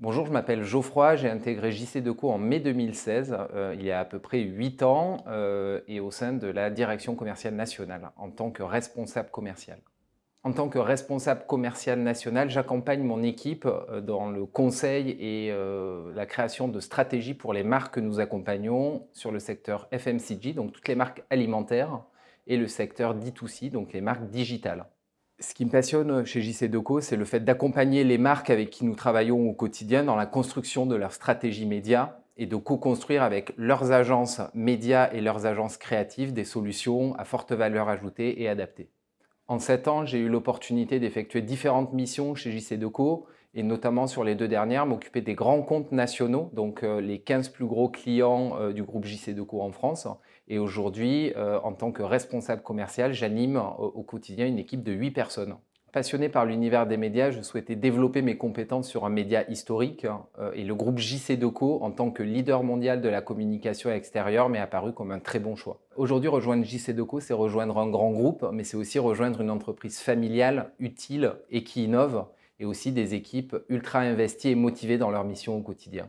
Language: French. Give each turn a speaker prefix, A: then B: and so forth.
A: Bonjour, je m'appelle Geoffroy, j'ai intégré JC Deco en mai 2016, euh, il y a à peu près 8 ans, euh, et au sein de la direction commerciale nationale, en tant que responsable commercial. En tant que responsable commercial national, j'accompagne mon équipe euh, dans le conseil et la création de stratégies pour les marques que nous accompagnons sur le secteur FMCG, donc toutes les marques alimentaires, et le secteur D2C, donc les marques digitales. Ce qui me passionne chez JC Deco, c'est le fait d'accompagner les marques avec qui nous travaillons au quotidien dans la construction de leur stratégie média et de co-construire avec leurs agences médias et leurs agences créatives des solutions à forte valeur ajoutée et adaptées. En sept ans, j'ai eu l'opportunité d'effectuer différentes missions chez JC Deco et notamment sur les deux dernières, m'occuper des grands comptes nationaux, donc euh, les 15 plus gros clients euh, du groupe JC Deco en France. Et aujourd'hui, euh, en tant que responsable commercial, j'anime au quotidien une équipe de 8 personnes. Passionné par l'univers des médias, je souhaitais développer mes compétences sur un média historique et le groupe JC Deco, en tant que leader mondial de la communication extérieure, m'est apparu comme un très bon choix. Aujourd'hui, rejoindre JC Deco, c'est rejoindre un grand groupe, mais c'est aussi rejoindre une entreprise familiale, utile et qui innove et aussi des équipes ultra investies et motivées dans leur mission au quotidien.